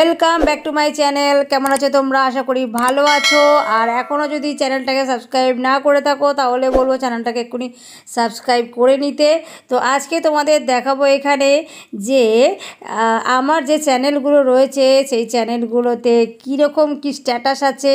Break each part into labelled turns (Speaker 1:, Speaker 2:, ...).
Speaker 1: Welcome back to my channel কেমন আছো তোমরা আশা করি ভালো আছো আর এখনও যদি চ্যানেলটাকে সাবস্ক্রাইব না করে থাকো তাহলে বলবো চ্যানেলটাকে এক্ষুনি সাবস্ক্রাইব করে নিতে তো আজকে তোমাদের দেখাবো এখানে যে আমার যে চ্যানেলগুলো রয়েছে সেই চ্যানেলগুলোতে কীরকম কি স্ট্যাটাস আছে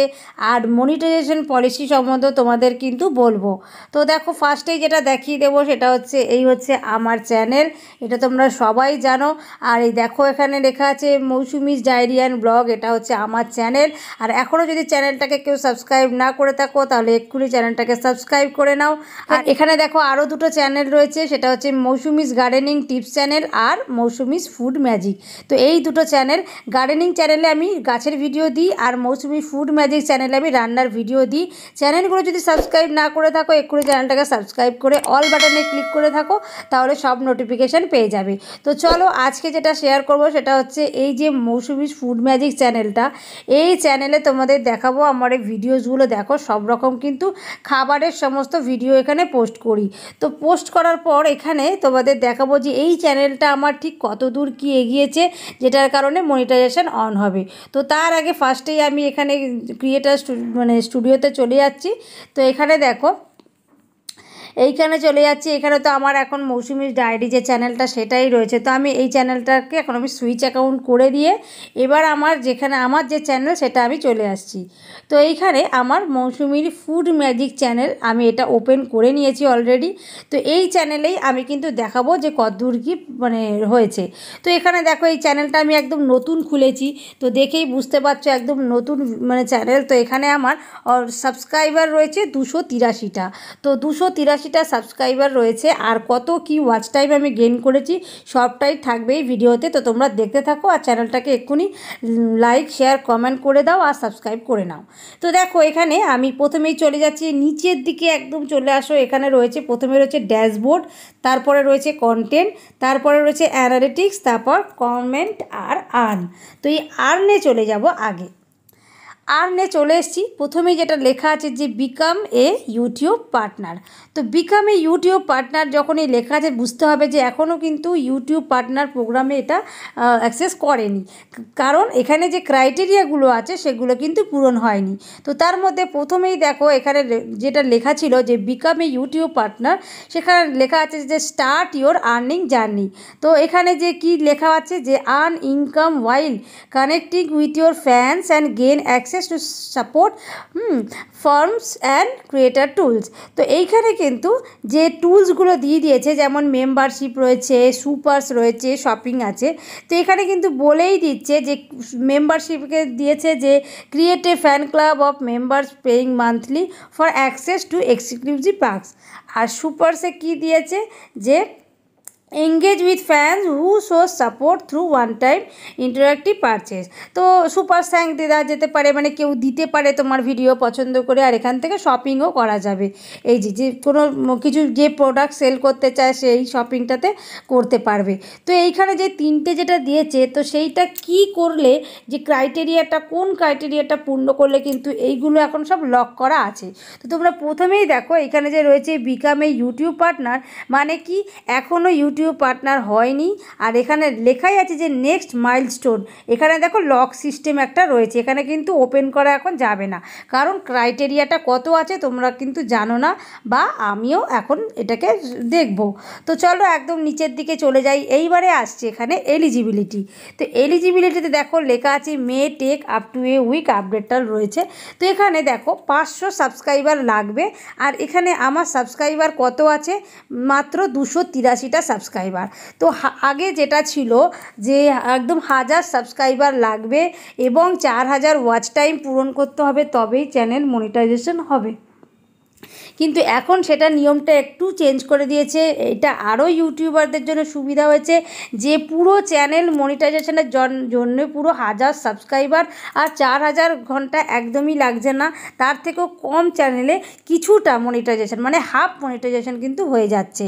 Speaker 1: আর মনিটাইজেশন পলিসি সম্বন্ধে তোমাদের কিন্তু বলবো তো দেখো ফার্স্টেই যেটা দেখিয়ে দেবো সেটা হচ্ছে এই হচ্ছে আমার চ্যানেল এটা তোমরা সবাই জানো আর এই দেখো এখানে লেখা আছে মৌসুমি ডায়েরিয়ান ব্লগ এটা হচ্ছে আমার চ্যানেল আর এখনও যদি চ্যানেলটাকে কেউ সাবস্ক্রাইব না করে থাকো তাহলে এক্ষুনি চ্যানেলটাকে সাবস্ক্রাইব করে নাও আর হ্যাঁ। এখানে দেখো আরও দুটো চ্যানেল রয়েছে সেটা হচ্ছে মৌসুমিস গার্ডেনিং টিপস চ্যানেল আর মৌসুমিস ফুড ম্যাজিক তো এই দুটো চ্যানেল গার্ডেনিং চ্যানেলে আমি গাছের ভিডিও দিই আর মৌসুমি ফুড ম্যাজিক চ্যানেলে আমি রান্নার ভিডিও দিই চ্যানেলগুলো যদি সাবস্ক্রাইব না করে থাকো এক্ষুনি চ্যানেলটাকে সাবস্ক্রাইব করে অল বাটনে ক্লিক করে থাকো তাহলে সব নোটিফিকেশান পেয়ে যাবে তো চলো আজকে যেটা শেয়ার করব সেটা হচ্ছে এই যে মৌসুমি লক্ষ্মীর ফুড ম্যাজিক চ্যানেলটা এই চ্যানেলে তোমাদের দেখাবো আমার এই ভিডিওসগুলো দেখো সব রকম কিন্তু খাবারের সমস্ত ভিডিও এখানে পোস্ট করি তো পোস্ট করার পর এখানে তোমাদের দেখাবো যে এই চ্যানেলটা আমার ঠিক কত দূর কী এগিয়েছে যেটার কারণে মনিটাইজেশান অন হবে তো তার আগে ফার্স্টেই আমি এখানে ক্রিয়েটার মানে স্টুডিওতে চলে যাচ্ছি তো এখানে দেখো এইখানে চলে যাচ্ছি এখানে তো আমার এখন মৌসুমির ডায়েরি যে চ্যানেলটা সেটাই রয়েছে তো আমি এই চ্যানেলটাকে এখন আমি সুইচ অ্যাকাউন্ট করে দিয়ে এবার আমার যেখানে আমার যে চ্যানেল সেটা আমি চলে আসছি তো এইখানে আমার মৌসুমির ফুড ম্যাজিক চ্যানেল আমি এটা ওপেন করে নিয়েছি অলরেডি তো এই চ্যানেলেই আমি কিন্তু দেখাবো যে কদ্দূর কি মানে হয়েছে তো এখানে দেখো এই চ্যানেলটা আমি একদম নতুন খুলেছি তো দেখেই বুঝতে পারছো একদম নতুন মানে চ্যানেল তো এখানে আমার সাবস্ক্রাইবার রয়েছে দুশো তিরাশিটা তো দুশো তিরাশি আশিটা সাবস্ক্রাইবার রয়েছে আর কত কি ওয়াচ টাইম আমি গেন করেছি সবটাই থাকবে এই ভিডিওতে তো তোমরা দেখতে থাকো আর চ্যানেলটাকে এক্ষুনি লাইক শেয়ার কমেন্ট করে দাও আর সাবস্ক্রাইব করে নাও তো দেখো এখানে আমি প্রথমেই চলে যাচ্ছি নিচের দিকে একদম চলে আসো এখানে রয়েছে প্রথমে রয়েছে ড্যাশবোর্ড তারপরে রয়েছে কন্টেন্ট তারপরে রয়েছে অ্যানালিটিক্স তারপর কমেন্ট আর আর্ন তো এই আর্নে চলে যাব আগে আর নে চলে এসেছি প্রথমে যেটা লেখা আছে যে বিকাম এ ইউটিউব পার্টনার তো বিকাম এ ইউটিউব পার্টনার যখন এই লেখা আছে বুঝতে হবে যে এখনও কিন্তু ইউটিউব পার্টনার প্রোগ্রামে এটা অ্যাক্সেস করেনি কারণ এখানে যে ক্রাইটেরিয়াগুলো আছে সেগুলো কিন্তু পূরণ হয়নি তো তার মধ্যে প্রথমেই দেখো এখানে যেটা লেখা ছিল যে বিকাম এ ইউটিউব পার্টনার সেখানে লেখা আছে যে স্টার্ট ইওর আর্নিং জার্নি তো এখানে যে কি লেখা আছে যে earn income while connecting with your fans and gain access access to support farms and creator tools তো এইখানে কিন্তু যে টুলসগুলো দিয়ে দিয়েছে যেমন মেম্বারশিপ রয়েছে সুপার্স রয়েছে শপিং আছে তো এখানে কিন্তু বলেই দিচ্ছে যে মেম্বারশিপকে দিয়েছে যে creative fan club of members paying monthly for access to executive perks আর সুপার্সে কি দিয়েছে যে engage with fans who show support through one time interactive purchase তো সুপার স্যাঙ্ক দেওয়া যেতে পারে মানে কেউ দিতে পারে তোমার ভিডিও পছন্দ করে আর এখান থেকে শপিংও করা যাবে এই যে যে কোনো কিছু যে প্রোডাক্ট সেল করতে চায় সেই শপিংটাতে করতে পারবে তো এইখানে যে তিনটে যেটা দিয়েছে তো সেইটা কি করলে যে ক্রাইটেরিয়াটা কোন ক্রাইটেরিয়াটা পূর্ণ করলে কিন্তু এইগুলো এখন সব লক করা আছে তো তোমরা প্রথমেই দেখো এখানে যে রয়েছে বিকামে ইউটিউব পার্টনার মানে কি এখনও ইউটিউব ইউটিউব পার্টনার হয়নি আর এখানে লেখাই আছে যে নেক্সট মাইলস্টোন এখানে দেখো লক সিস্টেম একটা রয়েছে এখানে কিন্তু ওপেন করা এখন যাবে না কারণ ক্রাইটেরিয়াটা কত আছে তোমরা কিন্তু জানো না বা আমিও এখন এটাকে দেখব তো চলো একদম নিচের দিকে চলে যাই এইবারে আসছে এখানে এলিজিবিলিটি তো এলিজিবিলিটিতে দেখো লেখা আছে may take up to a week আপডেটটা রয়েছে তো এখানে দেখো পাঁচশো সাবস্ক্রাইবার লাগবে আর এখানে আমার সাবস্ক্রাইবার কত আছে মাত্র দুশো তিরাশিটা সাবস্ক্রাইবার তো আগে যেটা ছিল যে একদম হাজার সাবস্ক্রাইবার লাগবে এবং চার হাজার ওয়াচ টাইম পূরণ করতে হবে তবেই চ্যানেল মনিটাইজেশন হবে কিন্তু এখন সেটা নিয়মটা একটু চেঞ্জ করে দিয়েছে এটা আরও ইউটিউবারদের জন্য সুবিধা হয়েছে যে পুরো চ্যানেল মনিটাইজেশনের জন্য পুরো হাজার সাবস্ক্রাইবার আর চার হাজার ঘন্টা একদমই লাগছে না তার থেকেও কম চ্যানেলে কিছুটা মনিটাইজেশন মানে হাফ মনিটাইজেশন কিন্তু হয়ে যাচ্ছে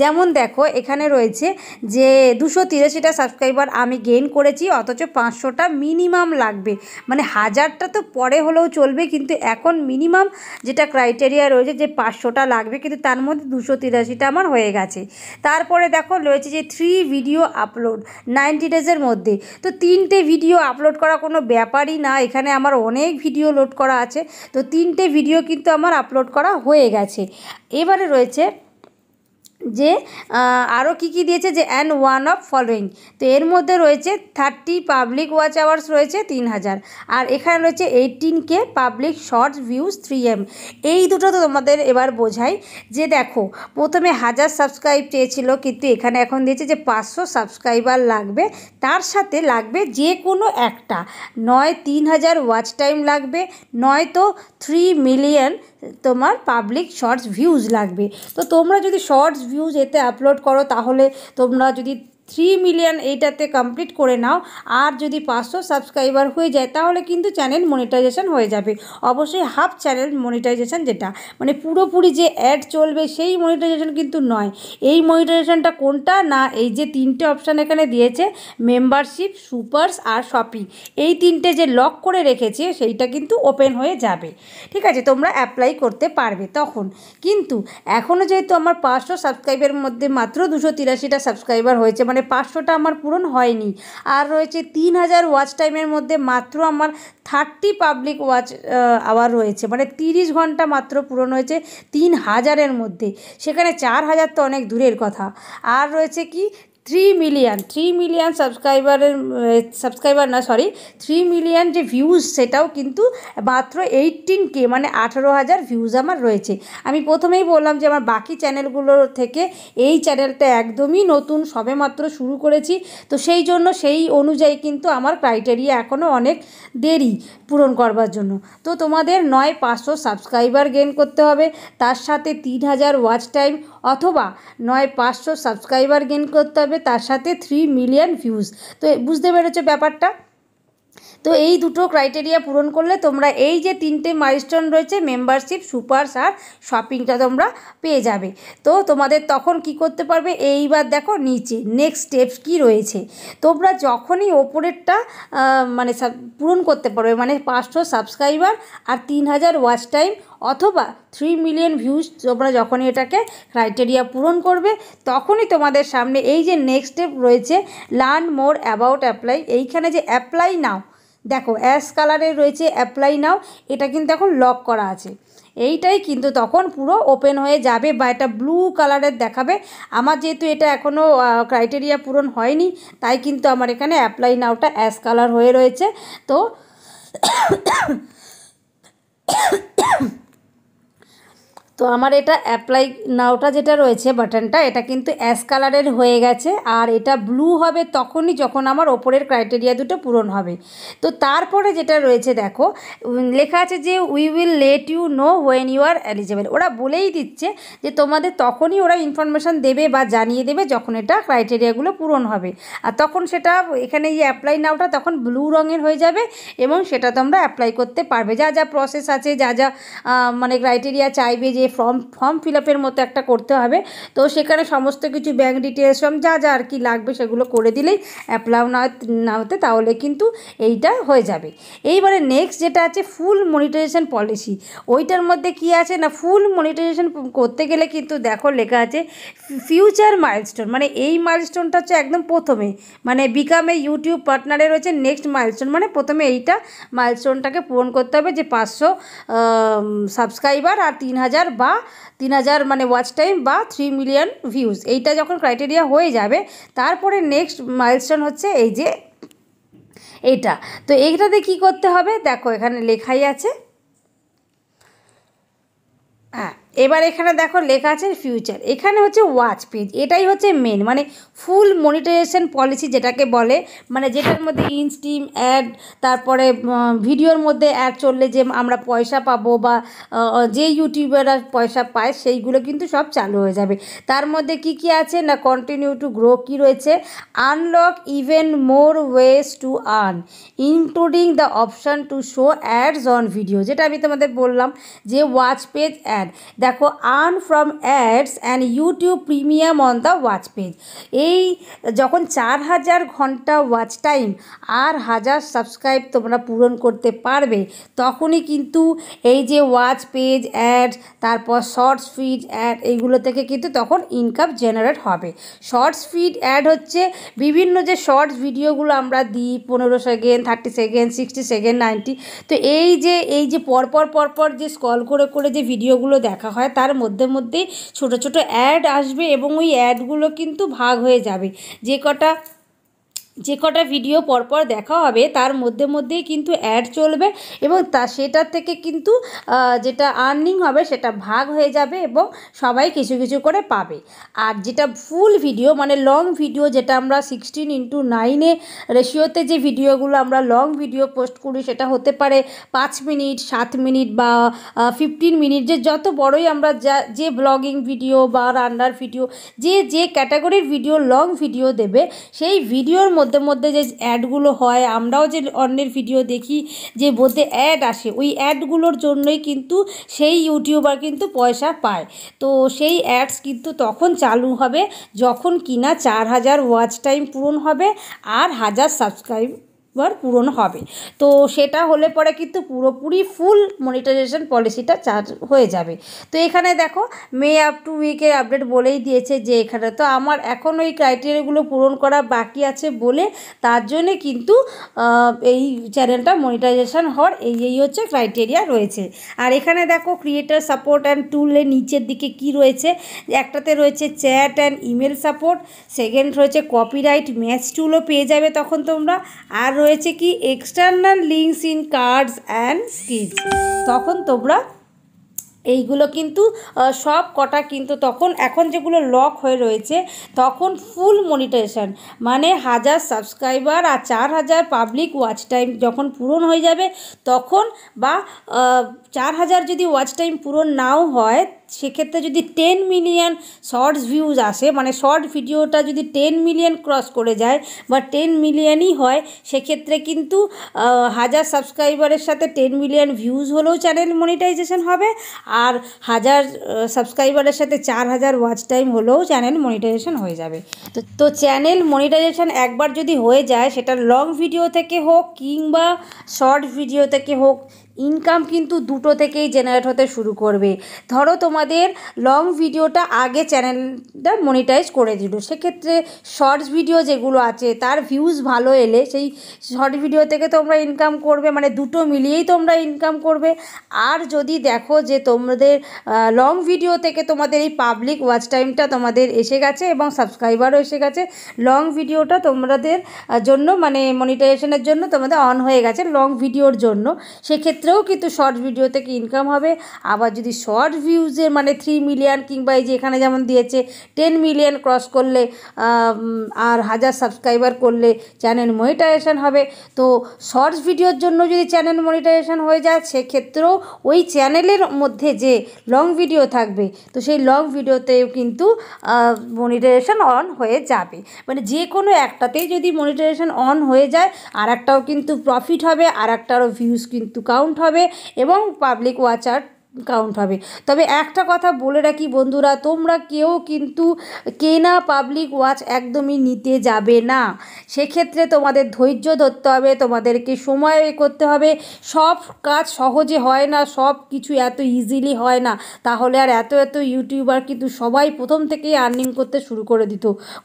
Speaker 1: যেমন দেখো এখানে রয়েছে যে দুশো তিরাশিটা সাবস্ক্রাইবার আমি গেইন করেছি অথচ পাঁচশোটা মিনিমাম লাগবে মানে হাজারটা তো পরে হলেও চলবে কিন্তু এখন মিনিমাম যেটা ক্রাইটেরিয়া রয়েছে যে পাঁচশোটা লাগবে কিন্তু তার মধ্যে দুশো তিরাশিটা আমার হয়ে গেছে তারপরে দেখো রয়েছে যে থ্রি ভিডিও আপলোড নাইনটি ডেজের মধ্যে তো তিনটে ভিডিও আপলোড করা কোনো ব্যাপারই না এখানে আমার অনেক ভিডিও লোড করা আছে তো তিনটে ভিডিও কিন্তু আমার আপলোড করা হয়ে গেছে এবারে রয়েছে যে আরও কী কী দিয়েছে যে অ্যান্ড ওয়ান অফ ফলোয়িং তো এর মধ্যে রয়েছে থার্টি পাবলিক ওয়াচ আওয়ার্স রয়েছে তিন হাজার আর এখানে রয়েছে eighteen K public short views three M এই দুটো তো তোমাদের এবার বোঝাই যে দেখো প্রথমে হাজার সাবস্ক্রাইব চেয়েছিল কিন্তু এখানে এখন দিয়েছে যে পাঁচশো সাবস্ক্রাইবার লাগবে তার সাথে লাগবে যে কোনো একটা নয় তিন হাজার ওয়াচ টাইম লাগবে নয় তো থ্রি মিলিয়ন তোমার পাবলিক শর্টস ভিউজ লাগবে তো তোমরা যদি শর্টস ভিউজ এতে আপলোড করো তাহলে তোমরা যদি থ্রি মিলিয়ন এইটাতে কমপ্লিট করে নাও আর যদি পাঁচশো সাবস্ক্রাইবার হয়ে যায় তাহলে কিন্তু চ্যানেল মনিটাইজেশন হয়ে যাবে অবশ্যই হাফ চ্যানেল মনিটাইজেশন যেটা মানে পুরোপুরি যে অ্যাড চলবে সেই মনিটাইজেশন কিন্তু নয় এই মনিটাইজেশনটা কোনটা না এই যে তিনটে অপশান এখানে দিয়েছে মেম্বারশিপ সুপার্স আর শপিং এই তিনটে যে লক করে রেখেছে সেইটা কিন্তু ওপেন হয়ে যাবে ঠিক আছে তোমরা অ্যাপ্লাই করতে পারবে তখন কিন্তু এখনও যেহেতু আমার পাঁচশো সাবস্ক্রাইবের মধ্যে মাত্র দুশো তিরাশিটা সাবস্ক্রাইবার হয়েছে মানে মানে পাঁচশোটা আমার পূরণ হয়নি আর রয়েছে তিন হাজার ওয়াচ টাইমের মধ্যে মাত্র আমার থার্টি পাবলিক ওয়াচ আওয়ার রয়েছে মানে তিরিশ ঘন্টা মাত্র পূরণ হয়েছে তিন হাজারের মধ্যে সেখানে চার হাজার তো অনেক দূরের কথা আর রয়েছে কি থ্রি মিলিয়ন থ্রি মিলিয়ন সাবস্ক্রাইবারের সাবস্ক্রাইবার না সরি থ্রি মিলিয়ন যে ভিউজ সেটাও কিন্তু মাত্র এইটিন কে মানে আঠারো হাজার ভিউজ আমার রয়েছে আমি প্রথমেই বললাম যে আমার বাকি চ্যানেলগুলোর থেকে এই চ্যানেলটা একদমই নতুন সবে মাত্র শুরু করেছি তো সেই জন্য সেই অনুযায়ী কিন্তু আমার ক্রাইটেরিয়া এখনও অনেক দেরি পূরণ করবার জন্য তো তোমাদের নয় পাঁচশো সাবস্ক্রাইবার গেন করতে হবে তার সাথে তিন হাজার ওয়াচ টাইম অথবা নয় পাঁচশো সাবস্ক্রাইবার গেন করতে হবে তার সাথে থ্রি মিলিয়ন ভিউজ তো বুঝতে পেরেছো ব্যাপারটা তো এই দুটো ক্রাইটেরিয়া পূরণ করলে তোমরা এই যে তিনটে মাইলস্টোন রয়েছে মেম্বারশিপ সুপার সার শপিংটা তোমরা পেয়ে যাবে তো তোমাদের তখন কি করতে পারবে এইবার দেখো নিচে নেক্সট স্টেপস কি রয়েছে তোমরা যখনই ওপরেরটা মানে পূরণ করতে পারবে মানে পাঁচশো সাবস্ক্রাইবার আর তিন হাজার ওয়াচ টাইম অথবা থ্রি মিলিয়ন ভিউজ তোমরা যখনই এটাকে ক্রাইটেরিয়া পূরণ করবে তখনই তোমাদের সামনে এই যে নেক্সট স্টেপ রয়েছে লার্ন মোর অ্যাবাউট অ্যাপ্লাই এইখানে যে অ্যাপ্লাই নাও দেখো অ্যাশ কালারের রয়েছে অ্যাপ্লাই নাও এটা কিন্তু এখন লক করা আছে এইটাই কিন্তু তখন পুরো ওপেন হয়ে যাবে বা এটা ব্লু কালারের দেখাবে আমার যেহেতু এটা এখনও ক্রাইটেরিয়া পূরণ হয়নি তাই কিন্তু আমার এখানে অ্যাপ্লাই নাওটা অ্যাশ কালার হয়ে রয়েছে তো তো আমার এটা অ্যাপ্লাই নাওটা যেটা রয়েছে বাটনটা এটা কিন্তু অ্যাশ কালারের হয়ে গেছে আর এটা ব্লু হবে তখনই যখন আমার ওপরের ক্রাইটেরিয়া দুটো পূরণ হবে তো তারপরে যেটা রয়েছে দেখো লেখা আছে যে we will let you know when you are eligible ওরা বলেই দিচ্ছে যে তোমাদের তখনই ওরা ইনফরমেশান দেবে বা জানিয়ে দেবে যখন এটা ক্রাইটেরিয়াগুলো পূরণ হবে আর তখন সেটা এখানে এই অ্যাপ্লাই নাওটা তখন ব্লু রঙের হয়ে যাবে এবং সেটা তোমরা অ্যাপ্লাই করতে পারবে যা যা প্রসেস আছে যা যা মানে ক্রাইটেরিয়া চাইবে যে ফর্ম ফর্ম ফিল আপের মতো একটা করতে হবে তো সেখানে সমস্ত কিছু ব্যাঙ্ক ডিটেলস ফর্ম যা যা আর কি লাগবে সেগুলো করে দিলেই অ্যাপ্লাই না না হতে তাহলে কিন্তু এইটা হয়ে যাবে এইবারে নেক্সট যেটা আছে ফুল মনিটাইজেশান পলিসি ওইটার মধ্যে কি আছে না ফুল মনিটাইজেশান করতে গেলে কিন্তু দেখো লেখা আছে ফিউচার মাইলস্টোন মানে এই মাইলস্টোনটা হচ্ছে একদম প্রথমে মানে বিকামে ইউটিউব পার্টনারে রয়েছে নেক্সট মাইলস্টোন মানে প্রথমে এইটা মাইলস্টোনটাকে পূরণ করতে হবে যে পাঁচশো সাবস্ক্রাইবার আর তিন হাজার বা তিন হাজার মানে ওয়াচ টাইম বা থ্রি মিলিয়ন ভিউজ এইটা যখন ক্রাইটেরিয়া হয়ে যাবে তারপরে নেক্সট মাইলস্টোন হচ্ছে এই যে এটা তো এইটাতে কি করতে হবে দেখো এখানে লেখাই আছে হ্যাঁ এবার এখানে দেখো লেখা আছে ফিউচার এখানে হচ্ছে ওয়াচ পেজ এটাই হচ্ছে মেন মানে ফুল মনিটাইজেশন পলিসি যেটাকে বলে মানে যেটার মধ্যে ইনস্টিম অ্যাড তারপরে ভিডিওর মধ্যে অ্যাড চললে যে আমরা পয়সা পাবো বা যে ইউটিউবাররা পয়সা পায় সেইগুলো কিন্তু সব চালু হয়ে যাবে তার মধ্যে কি কি আছে না কন্টিনিউ টু গ্রো কী রয়েছে unlock even more ways to earn including the option to show ads on video যেটা আমি তোমাদের বললাম যে ওয়াচ পেজ অ্যাড দেখো earn from ads and YouTube premium on the watch page এই যখন চার হাজার ঘন্টা ওয়াচ টাইম আর হাজার সাবস্ক্রাইব তোমরা পূরণ করতে পারবে তখনই কিন্তু এই যে ওয়াচ পেজ অ্যাড তারপর শর্টস ফিড অ্যাড এইগুলো থেকে কিন্তু তখন ইনকাম জেনারেট হবে শর্টস ফিড অ্যাড হচ্ছে বিভিন্ন যে শর্টস ভিডিওগুলো আমরা দিই পনেরো second thirty second sixty second ninety তো এই যে এই যে পরপর পরপর যে স্কল করে করে যে ভিডিওগুলো দেখা রাখা হয় তার মধ্যে মধ্যেই ছোটো ছোটো অ্যাড আসবে এবং ওই অ্যাডগুলো কিন্তু ভাগ হয়ে যাবে যে কটা যে কটা ভিডিও পরপর দেখা হবে তার মধ্যে মধ্যেই কিন্তু অ্যাড চলবে এবং তা সেটার থেকে কিন্তু যেটা আর্নিং হবে সেটা ভাগ হয়ে যাবে এবং সবাই কিছু কিছু করে পাবে আর যেটা ফুল ভিডিও মানে লং ভিডিও যেটা আমরা সিক্সটিন ইন্টু নাইনে রেশিওতে যে ভিডিওগুলো আমরা লং ভিডিও পোস্ট করি সেটা হতে পারে পাঁচ মিনিট সাত মিনিট বা ফিফটিন মিনিট যে যত বড়ই আমরা যা যে ব্লগিং ভিডিও বা রান্নার ভিডিও যে যে ক্যাটাগরির ভিডিও লং ভিডিও দেবে সেই ভিডিওর মধ্যে মধ্যে মধ্যে যে অ্যাডগুলো হয় আমরাও যে অন্যের ভিডিও দেখি যে মধ্যে অ্যাড আসে ওই অ্যাডগুলোর জন্যই কিন্তু সেই ইউটিউবার কিন্তু পয়সা পায় তো সেই অ্যাডস কিন্তু তখন চালু হবে যখন কিনা চার হাজার ওয়াচ টাইম পূরণ হবে আর হাজার সাবস্ক্রাইব বার পূরণ হবে তো সেটা হলে পরে কিন্তু পুরোপুরি ফুল মনিটাইজেশন পলিসিটা চার্জ হয়ে যাবে তো এখানে দেখো মে আপ টু উইকের আপডেট বলেই দিয়েছে যে এখানে তো আমার এখন ওই ক্রাইটেরিয়াগুলো পূরণ করা বাকি আছে বলে তার জন্যে কিন্তু এই চ্যানেলটা মনিটাইজেশন হওয়ার এই এই হচ্ছে ক্রাইটেরিয়া রয়েছে আর এখানে দেখো ক্রিয়েটার সাপোর্ট অ্যান্ড টুলের নিচের দিকে কি রয়েছে একটাতে রয়েছে chat and email support second রয়েছে কপিরাইট ম্যাচ টুলও পেয়ে যাবে তখন তোমরা আর রয়েছে কি external links in cards and screens তখন তোমরা এইগুলো কিন্তু সব কটা কিন্তু তখন এখন যেগুলো লক হয়ে রয়েছে তখন ফুল মনিটেশন মানে হাজার সাবস্ক্রাইবার আর চার হাজার পাবলিক ওয়াচ টাইম যখন পূরণ হয়ে যাবে তখন বা চার হাজার যদি ওয়াচ টাইম পূরণ নাও হয় সেক্ষেত্রে যদি টেন মিলিয়ন শর্টস ভিউজ আসে মানে শর্ট ভিডিওটা যদি টেন মিলিয়ন ক্রস করে যায় বা টেন মিলিয়নই হয় সেক্ষেত্রে কিন্তু হাজার সাবস্ক্রাইবারের সাথে টেন মিলিয়ন ভিউজ হলেও চ্যানেল মনিটাইজেশন হবে আর হাজার সাবস্ক্রাইবারের সাথে চার হাজার ওয়াচ টাইম হলেও চ্যানেল মনিটাইজেশন হয়ে যাবে তো তো চ্যানেল মনিটাইজেশন একবার যদি হয়ে যায় সেটা লং ভিডিও থেকে হোক কিংবা শর্ট ভিডিও থেকে হোক ইনকাম কিন্তু দুটো থেকেই জেনারেট হতে শুরু করবে ধরো তোমাদের লং ভিডিওটা আগে চ্যানেলটা মনিটাইজ করে দিল সেক্ষেত্রে শর্টস ভিডিও যেগুলো আছে তার ভিউজ ভালো এলে সেই শর্ট ভিডিও থেকে তোমরা ইনকাম করবে মানে দুটো মিলিয়েই তোমরা ইনকাম করবে আর যদি দেখো যে তোমাদের লং ভিডিও থেকে তোমাদের এই পাবলিক ওয়াচ টাইমটা তোমাদের এসে গেছে এবং সাবস্ক্রাইবারও এসে গেছে লং ভিডিওটা তোমাদের জন্য মানে মনিটাইজেশনের জন্য তোমাদের অন হয়ে গেছে লং ভিডিওর জন্য সেক্ষেত্রে আসলেও কিন্তু শর্ট ভিডিও থেকে ইনকাম হবে আবার যদি শর্ট ভিউজের মানে থ্রি মিলিয়ন কিংবা এই যে এখানে যেমন দিয়েছে টেন মিলিয়ন ক্রস করলে আর হাজার সাবস্ক্রাইবার করলে চ্যানেল মনিটাইজেশান হবে তো শর্টস ভিডিওর জন্য যদি চ্যানেল মনিটাইজেশান হয়ে যায় সেক্ষেত্রেও ওই চ্যানেলের মধ্যে যে লং ভিডিও থাকবে তো সেই লং ভিডিওতেও কিন্তু মনিটাইজেশান অন হয়ে যাবে মানে যে কোনো একটাতেই যদি মনিটাইজেশান অন হয়ে যায় আর একটাও কিন্তু প্রফিট হবে আর একটারও ভিউজ কিন্তু কাউন্ট কাউন্ট হবে এবং পাবলিক ওয়াচার কাউন্ট হবে তবে একটা কথা বলে রাখি বন্ধুরা তোমরা কেউ কিন্তু কেনা পাবলিক ওয়াচ একদমই নিতে যাবে না সেক্ষেত্রে তোমাদের ধৈর্য ধরতে হবে তোমাদেরকে সময় করতে হবে সব কাজ সহজে হয় না সব কিছু এত ইজিলি হয় না তাহলে আর এত এত ইউটিউবার কিন্তু সবাই প্রথম থেকেই আর্নিং করতে শুরু করে দিত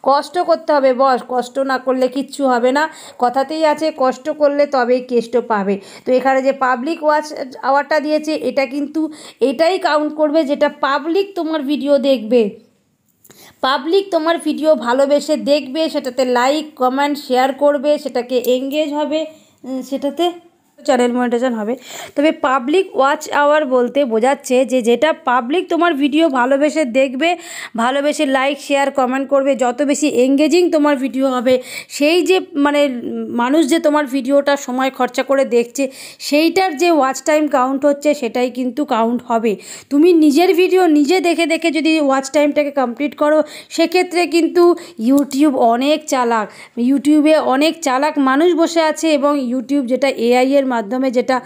Speaker 1: কষ্ট করতে হবে বস কষ্ট না করলে কিচ্ছু হবে না কথাতেই আছে কষ্ট করলে তবেই কেষ্ট পাবে তো এখানে যে পাবলিক ওয়াচ আওয়ারটা দিয়েছে এটা কিন্তু এটাই কাউন্ট করবে যেটা পাবলিক তোমার ভিডিও দেখবে পাবলিক তোমার ভিডিও ভালোবেসে দেখবে সেটাতে লাইক কমেন্ট শেয়ার করবে সেটাকে এঙ্গেজ হবে সেটাতে চ্যানেল মনিটেশন হবে তবে পাবলিক ওয়াচ আওয়ার বলতে বোঝাচ্ছে যে যেটা পাবলিক তোমার ভিডিও ভালোবেসে দেখবে ভালোবেসে লাইক শেয়ার কমেন্ট করবে যত বেশি এঙ্গেজিং তোমার ভিডিও হবে সেই যে মানে মানুষ যে তোমার ভিডিওটা সময় খরচা করে দেখছে সেইটার যে ওয়াচ টাইম কাউন্ট হচ্ছে সেটাই কিন্তু কাউন্ট হবে তুমি নিজের ভিডিও নিজে দেখে দেখে যদি ওয়াচ টাইমটাকে কমপ্লিট করো সেক্ষেত্রে কিন্তু ইউটিউব অনেক চালাক ইউটিউবে অনেক চালাক মানুষ বসে আছে এবং ইউটিউব যেটা এআইয়ের এর মাধ্যমে যেটা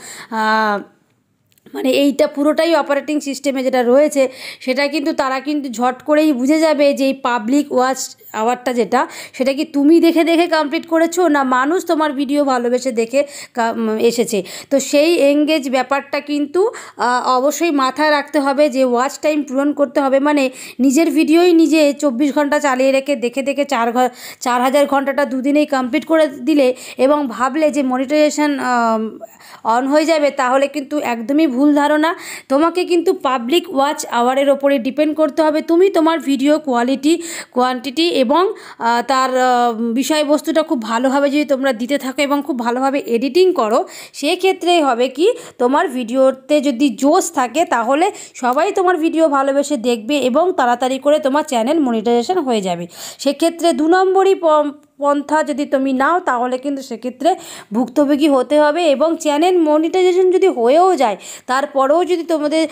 Speaker 1: মানে এইটা পুরোটাই অপারেটিং সিস্টেমে যেটা রয়েছে সেটা কিন্তু তারা কিন্তু ঝট করেই বুঝে যাবে যে এই পাবলিক ওয়াচ আওয়ারটা যেটা সেটা কি তুমি দেখে দেখে কমপ্লিট করেছো না মানুষ তোমার ভিডিও ভালোবেসে দেখে এসেছে তো সেই এঙ্গেজ ব্যাপারটা কিন্তু অবশ্যই মাথায় রাখতে হবে যে ওয়াচ টাইম পূরণ করতে হবে মানে নিজের ভিডিওই নিজে চব্বিশ ঘন্টা চালিয়ে রেখে দেখে দেখে চার চার হাজার ঘন্টাটা দুদিনেই কমপ্লিট করে দিলে এবং ভাবলে যে মনিটাইজেশান অন হয়ে যাবে তাহলে কিন্তু একদমই ভুল ধারণা তোমাকে কিন্তু পাবলিক ওয়াচ আওয়ারের ওপরে ডিপেন্ড করতে হবে তুমি তোমার ভিডিও কোয়ালিটি কোয়ান্টিটি এবং তার বিষয়বস্তুটা খুব ভালোভাবে যদি তোমরা দিতে থাকো এবং খুব ভালোভাবে এডিটিং করো সেক্ষেত্রে হবে কি তোমার ভিডিওতে যদি জোশ থাকে তাহলে সবাই তোমার ভিডিও ভালোবেসে দেখবে এবং তাড়াতাড়ি করে তোমার চ্যানেল মনিটাইজেশন হয়ে যাবে সেক্ষেত্রে দু নম্বরই পন্থা যদি তুমি নাও তাহলে কিন্তু সেক্ষেত্রে ভুক্তভোগী হতে হবে এবং চ্যানেল মনিটাইজেশন যদি হয়েও যায় তারপরেও যদি তোমাদের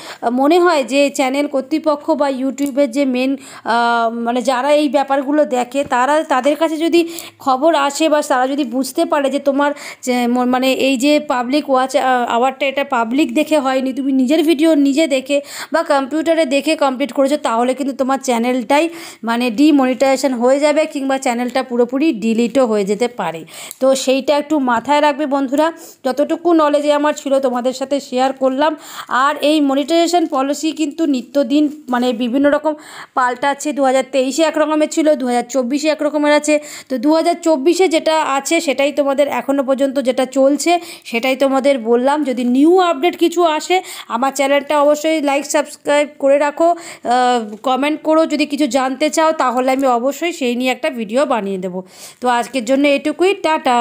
Speaker 1: মনে হয় যে চ্যানেল কর্তৃপক্ষ বা ইউটিউবের যে মেন মানে যারা এই ব্যাপারগুলো দেখে তারা তাদের কাছে যদি খবর আসে বা তারা যদি বুঝতে পারে যে তোমার মানে এই যে পাবলিক ওয়াচ আওয়ারটা এটা পাবলিক দেখে হয়নি তুমি নিজের ভিডিও নিজে দেখে বা কম্পিউটারে দেখে কমপ্লিট করেছো তাহলে কিন্তু তোমার চ্যানেলটাই মানে ডিমনিটাইজেশন হয়ে যাবে কিংবা চ্যানেলটা পুরোপুরি ডিলিটও হয়ে যেতে পারে তো সেইটা একটু মাথায় রাখবে বন্ধুরা যতটুকু নলেজে আমার ছিল তোমাদের সাথে শেয়ার করলাম আর এই মনিটাইজেশন পলিসি কিন্তু নিত্যদিন মানে বিভিন্ন রকম পাল্টাচ্ছে দু হাজার তেইশে একরকমের ছিল দু হাজার চব্বিশে একরকমের আছে তো দু হাজার চব্বিশে যেটা আছে সেটাই তোমাদের এখনও পর্যন্ত যেটা চলছে সেটাই তোমাদের বললাম যদি নিউ আপডেট কিছু আসে আমার চ্যানেলটা অবশ্যই লাইক সাবস্ক্রাইব করে রাখো কমেন্ট করো যদি কিছু জানতে চাও তাহলে আমি অবশ্যই সেই নিয়ে একটা ভিডিও বানিয়ে দেবো तो आज के জন্য এটুকুই টাটা